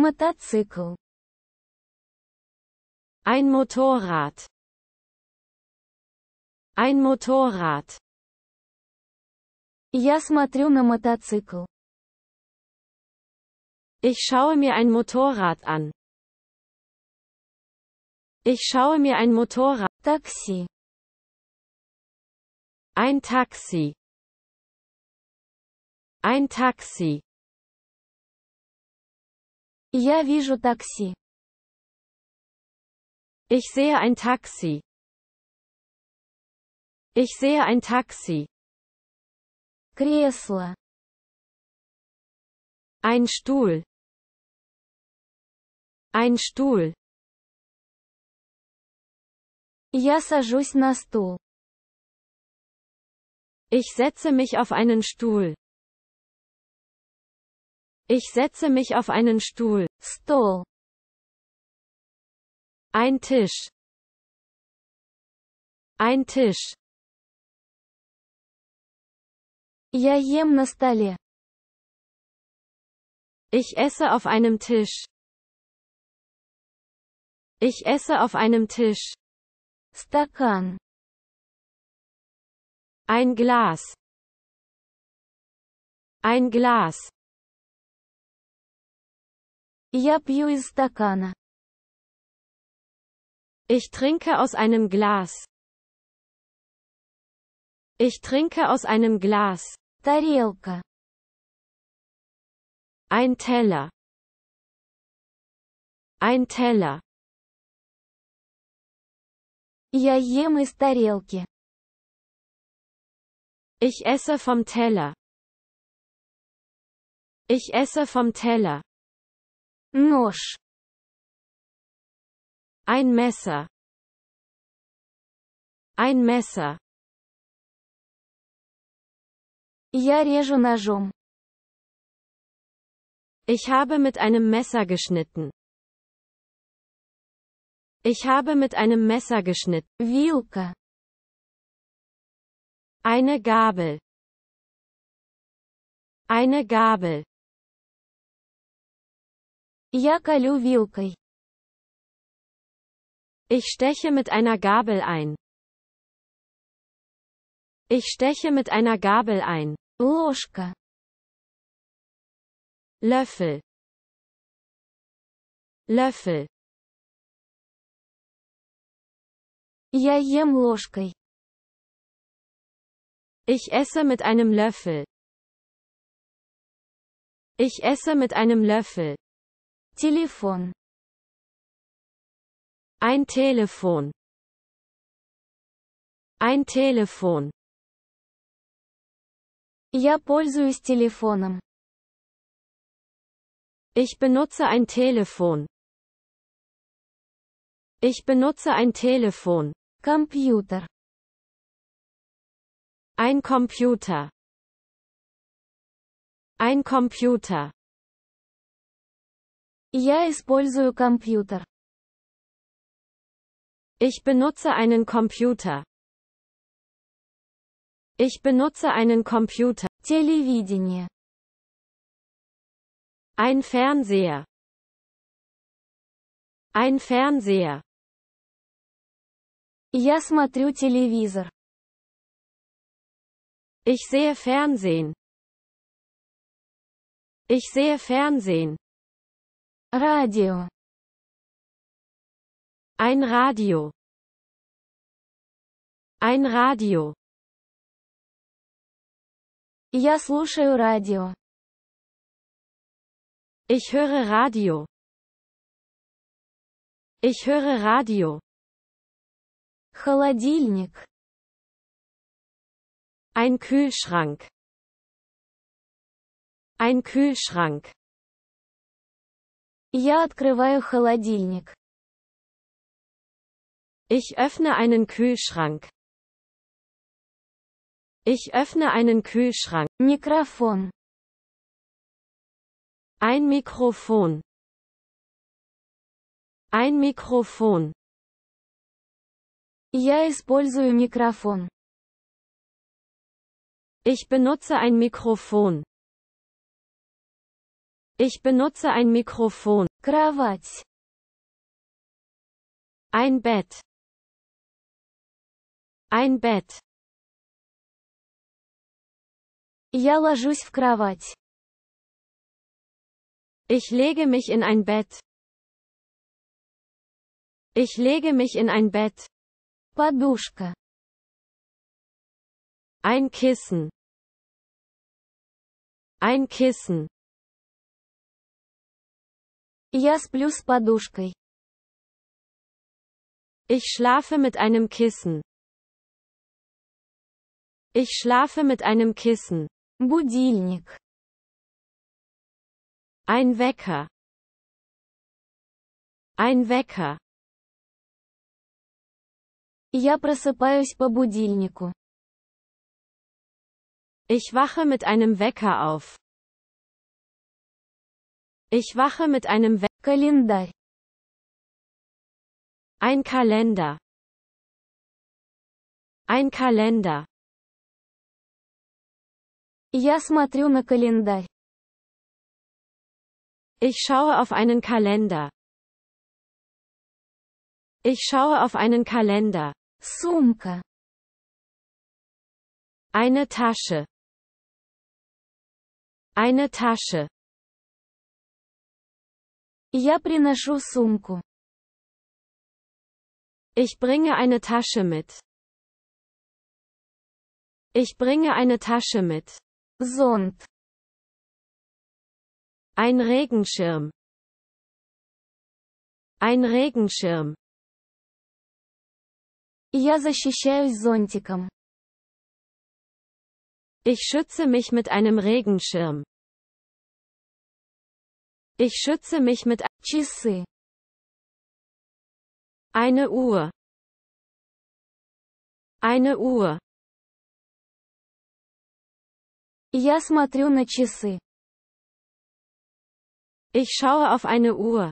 Мотоцикл. Ein Motorrad. Ein Motorrad. Я смотрю на мотоцикл. Ich schaue mir ein Motorrad an. Ich schaue mir ein Motorrad. Taxi. Ein Taxi. Ein Taxi. Я вижу такси. Ich sehe ein Taxi. Ich sehe ein Taxi. Кресло. Ein Stuhl. Ein Stuhl. Я сажусь на стул. Ich setze mich auf einen Stuhl. Ich setze mich auf einen Stuhl. Stol. Ein Tisch. Ein Tisch. Я ем на столе. Ich esse auf einem Tisch. Ich esse auf einem Tisch. Стакан. Ein Glas. Ein Glas. Я пью из стакана. Ich trinke aus einem Glas. Ich trinke aus einem Glas. Тарелка. Ein Teller. Ein Teller. Я ем из тарелки. Ich esse vom Teller. Ich esse vom Teller. Nusch. Ein Messer. Ein Messer. Я режу ножом. Ich habe mit einem Messer geschnitten. Ich habe mit einem Messer geschnitten. Вилка. Eine Gabel. Eine Gabel. Я колю вилкой. Ich steche mit einer Gabel ein. Ich steche mit einer Gabel ein. Ложка. Löffel. Löffel. Я ем ложкой. Ich esse mit einem Löffel. Ich esse mit einem Löffel. Telefon. Ein Telefon. Ein Telefon. Я пользуюсь телефоном. Ich benutze ein Telefon. Ich benutze ein Telefon. Computer. Ein Computer. Ein Computer. Я использую компьютер. Ich benutze einen Computer. Ich benutze einen Computer. Телевидение. Ein Fernseher. Ein Fernseher. Я смотрю телевизор. Ich sehe Fernsehen. Ich sehe Fernsehen. Radio. Ein Radio. Ein Radio. Я слушаю радио. Ich höre Radio. Ich höre Radio. Холодильник. Ein Kühlschrank. Ein Kühlschrank. Я открываю холодильник. Ich öffne einen Kühlschrank. Ich öffne einen Kühlschrank. Mikrofon. Ein Mikrofon. Ein Mikrofon. Я использую микрофон. Ich benutze ein Mikrofon. Ich benutze ein Mikrofon. Кровать. Ein Bett. Ein Bett. Я ложусь в кровать. Ich lege mich in ein Bett. Ich lege mich in ein Bett. Подушка. Ein Kissen. Ein Kissen. Я сплю с подушкой. Ich schlafe mit einem Kissen. Ich schlafe mit einem Kissen. Будильник. Ein Wecker. Ein Wecker. Я просыпаюсь по будильнику. Ich wache mit einem Wecker auf. Ich wache mit einem We Kalender. Ein Kalender. Ein Kalender. Я смотрю на календарь. Ich schaue auf einen Kalender. Ich schaue auf einen Kalender. Сумка. Eine Tasche. Eine Tasche. Я приношу сумку. Ich bringe eine Tasche mit. Ich bringe eine Tasche mit. Sonnt. Ein Regenschirm. Ein Regenschirm. Я защищаюсь зонтиком. Ich schütze mich mit einem Regenschirm. Ich schütze mich mit Chisse. Eine Uhr. Eine Uhr. Я смотрю на часы. Ich schaue auf eine Uhr.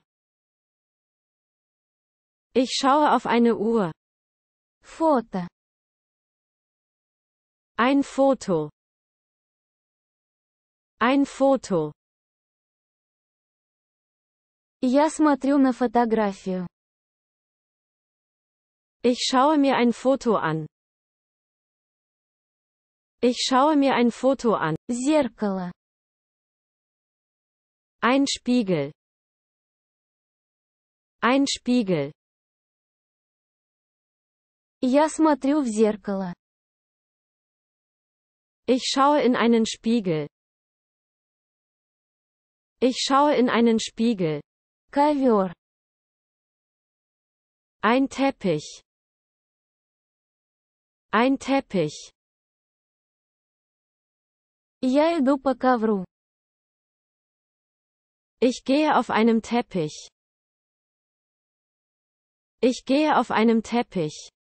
Ich schaue auf eine Uhr. Foto. Ein Foto. Ein Foto. Я смотрю на фотографию. Ich schaue mir ein Foto an. Ich schaue mir ein Foto an. Зеркало. Ein Spiegel. Ein Spiegel. Я смотрю в зеркало. Ich schaue in einen Spiegel. Ich schaue in einen Spiegel. Ковер. Ein Teppich. Ein Teppich. Я иду по ковру. Ich gehe auf einem Teppich. Ich gehe auf einem Teppich.